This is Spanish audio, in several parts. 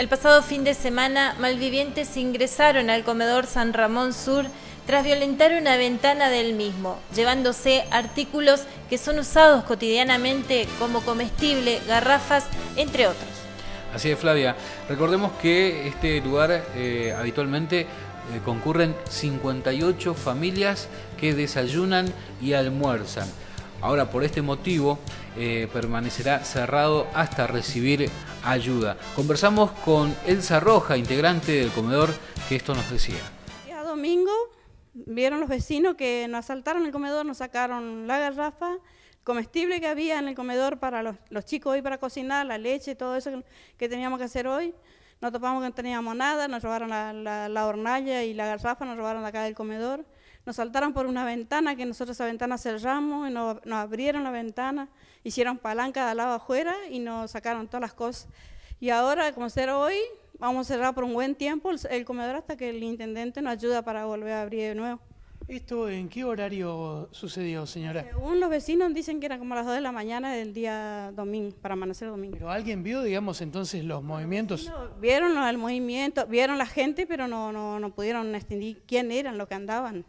El pasado fin de semana, malvivientes ingresaron al comedor San Ramón Sur tras violentar una ventana del mismo, llevándose artículos que son usados cotidianamente como comestible, garrafas, entre otros. Así es, Flavia. Recordemos que este lugar eh, habitualmente eh, concurren 58 familias que desayunan y almuerzan. Ahora, por este motivo, eh, permanecerá cerrado hasta recibir ayuda. Conversamos con Elsa Roja, integrante del comedor, que esto nos decía. día domingo vieron los vecinos que nos asaltaron el comedor, nos sacaron la garrafa, comestible que había en el comedor para los, chicos hoy para cocinar, la leche, todo eso que, teníamos que hacer hoy. Nos topamos que no teníamos nada, nos robaron la, hornalla y la garrafa, nos robaron acá del comedor nos saltaron por una ventana, que nosotros esa ventana cerramos, y nos, abrieron la ventana, hicieron palanca de al lado afuera y nos sacaron todas las cosas. Y ahora, como será hoy, vamos a cerrar por un buen tiempo el, comedor hasta que el intendente nos ayuda para volver a abrir de nuevo. ¿Esto en qué horario sucedió, señora? Según los vecinos dicen que era como a las 2 de la mañana del día domingo, para amanecer domingo. ¿Pero alguien vio, digamos, entonces los movimientos? No, vieron el movimiento, vieron la gente, pero no, no, no pudieron extendir quién eran los que andaban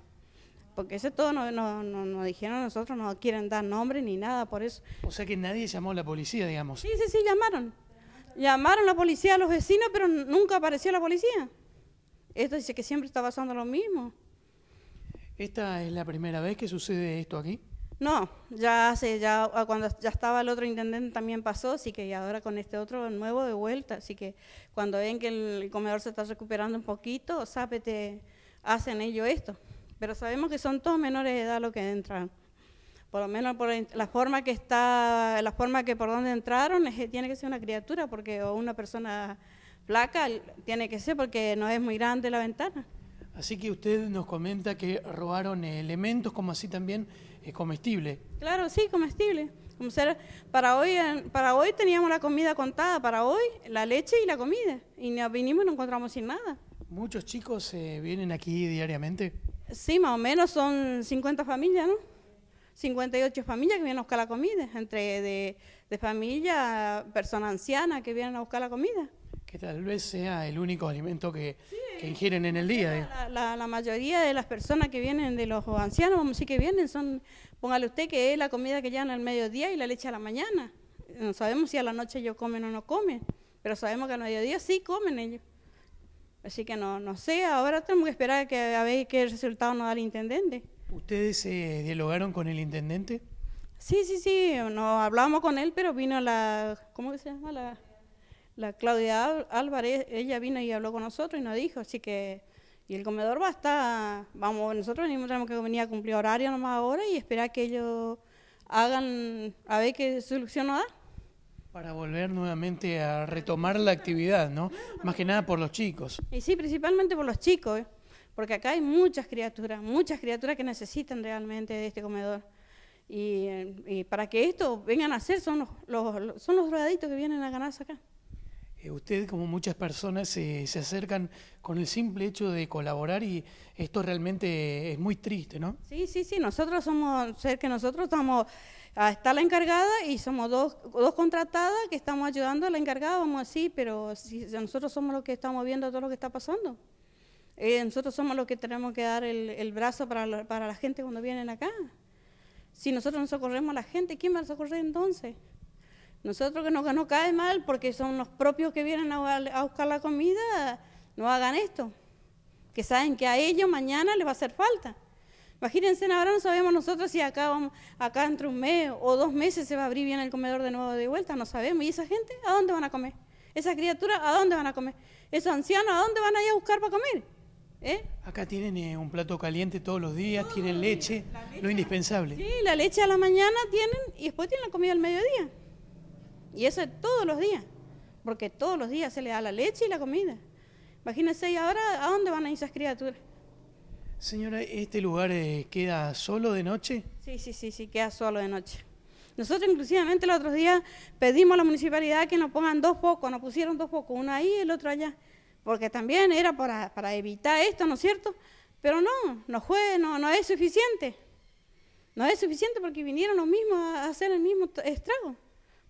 porque eso todo nos dijeron nosotros, no quieren dar nombre ni nada por eso. O sea que nadie llamó a la policía, digamos. Sí, sí, sí, llamaron. Llamaron a la policía a los vecinos, pero nunca apareció la policía. Esto dice que siempre está pasando lo mismo. ¿Esta es la primera vez que sucede esto aquí? No, ya hace, ya ah, cuando ya estaba el otro intendente también pasó, así que ahora con este otro nuevo de vuelta, así que cuando ven que el comedor se está recuperando un poquito, sápete, hacen ellos esto pero sabemos que son todos menores de edad los que entran. Por lo menos por la forma que está, la forma que por donde entraron tiene que ser una criatura porque o una persona flaca tiene que ser porque no es muy grande la ventana. Así que usted nos comenta que robaron elementos como así también es eh, comestible. Claro, sí, comestible. Como ser, para hoy eh, para hoy teníamos la comida contada, para hoy la leche y la comida y nos vinimos y nos encontramos sin nada. Muchos chicos eh, vienen aquí diariamente. Sí, más o menos son 50 familias, ¿no? 58 familias que vienen a buscar la comida, entre de, familia, personas ancianas que vienen a buscar la comida. Que tal vez sea el único alimento que, ingieren en el día. La, la, mayoría de las personas que vienen, de los ancianos, vamos que vienen, son, póngale usted que es la comida que llevan al mediodía y la leche a la mañana. No sabemos si a la noche ellos comen o no comen, pero sabemos que al mediodía sí comen ellos. Así que no, no sé, ahora tenemos que esperar que, a ver qué resultado nos da el intendente. ¿Ustedes eh, dialogaron con el intendente? Sí, sí, sí, nos hablábamos con él, pero vino la, ¿cómo se llama? La, la Claudia Álvarez, ella vino y habló con nosotros y nos dijo, así que, y el comedor va a estar, vamos, nosotros venimos, tenemos que venir a cumplir horario nomás ahora y esperar que ellos hagan, a ver qué solución nos da. Para volver nuevamente a retomar la actividad, ¿no? Más que nada por los chicos. Y sí, principalmente por los chicos, ¿eh? porque acá hay muchas criaturas, muchas criaturas que necesitan realmente de este comedor. Y, eh, para que esto vengan a hacer son los, son los que vienen a ganarse acá. Ustedes, eh, usted, como muchas personas, se acercan con el simple hecho de colaborar y esto realmente es muy triste, ¿no? Sí, sí, sí, nosotros somos, ser que nosotros estamos, está la encargada y somos dos, dos contratadas que estamos ayudando a la encargada, vamos así, pero si nosotros somos los que estamos viendo todo lo que está pasando. Eh, nosotros somos los que tenemos que dar el, brazo para para la gente cuando vienen acá. Si nosotros no socorremos a la gente, ¿quién va a socorrer entonces? Nosotros que nos, cae mal porque son los propios que vienen a, buscar la comida, no hagan esto. Que saben que a ellos mañana les va a hacer falta. Imagínense, ahora no sabemos nosotros si acá, vamos, acá entre un mes o dos meses se va a abrir bien el comedor de nuevo de vuelta, no sabemos. ¿Y esa gente a dónde van a comer? ¿Esas criaturas a dónde van a comer? ¿Esos ancianos a dónde van a ir a buscar para comer? ¿Eh? Acá tienen eh, un plato caliente todos los días, ah, tienen leche, leche, lo indispensable. Sí, la leche a la mañana tienen y después tienen la comida al mediodía. Y eso es todos los días, porque todos los días se le da la leche y la comida. Imagínense, ¿y ahora a dónde van a ir esas criaturas? Señora, ¿este lugar eh, queda solo de noche? Sí, sí, sí, sí, queda solo de noche. Nosotros inclusive, los otros días pedimos a la municipalidad que nos pongan dos focos, nos pusieron dos focos, uno ahí y el otro allá, porque también era para, evitar esto, ¿no es cierto? Pero no, no, fue, no, no es suficiente. No es suficiente porque vinieron los mismos a hacer el mismo estrago.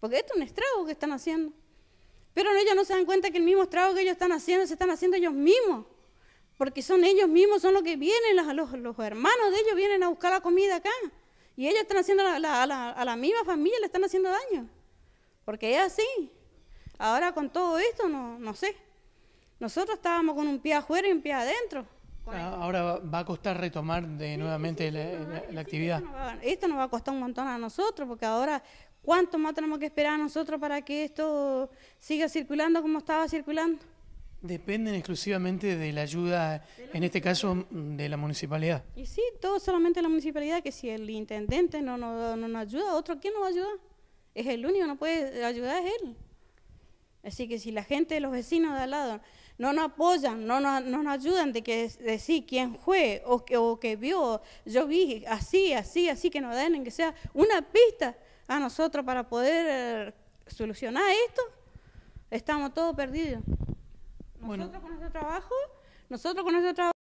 Porque esto es un estrago que están haciendo. Pero ellos no se dan cuenta que el mismo estrago que ellos están haciendo se están haciendo ellos mismos. Porque son ellos mismos, son los que vienen, los, hermanos de ellos vienen a buscar la comida acá. Y ellos están haciendo a la misma familia, le están haciendo daño. Porque es así. Ahora con todo esto, no, no sé. Nosotros estábamos con un pie afuera y un pie adentro. Ah, ahora va a costar retomar de nuevamente la, actividad. esto nos, va, a costar un montón a nosotros, porque ahora ¿Cuánto más tenemos que esperar nosotros para que esto siga circulando como estaba circulando? Dependen exclusivamente de la ayuda, en este caso, de la municipalidad. Y sí, todo solamente la municipalidad, que si el intendente no nos no, ayuda, ¿otro quién nos va a ayudar? Es el único No puede ayudar, es él. Así que si la gente, los vecinos de al lado, no nos apoyan, no nos, ayudan de que decir quién fue o que, que vio, yo vi así, así, así, que nos den, que sea una pista a nosotros para poder eh, solucionar esto, estamos todos perdidos. Nosotros con nuestro trabajo, nosotros con nuestro trabajo.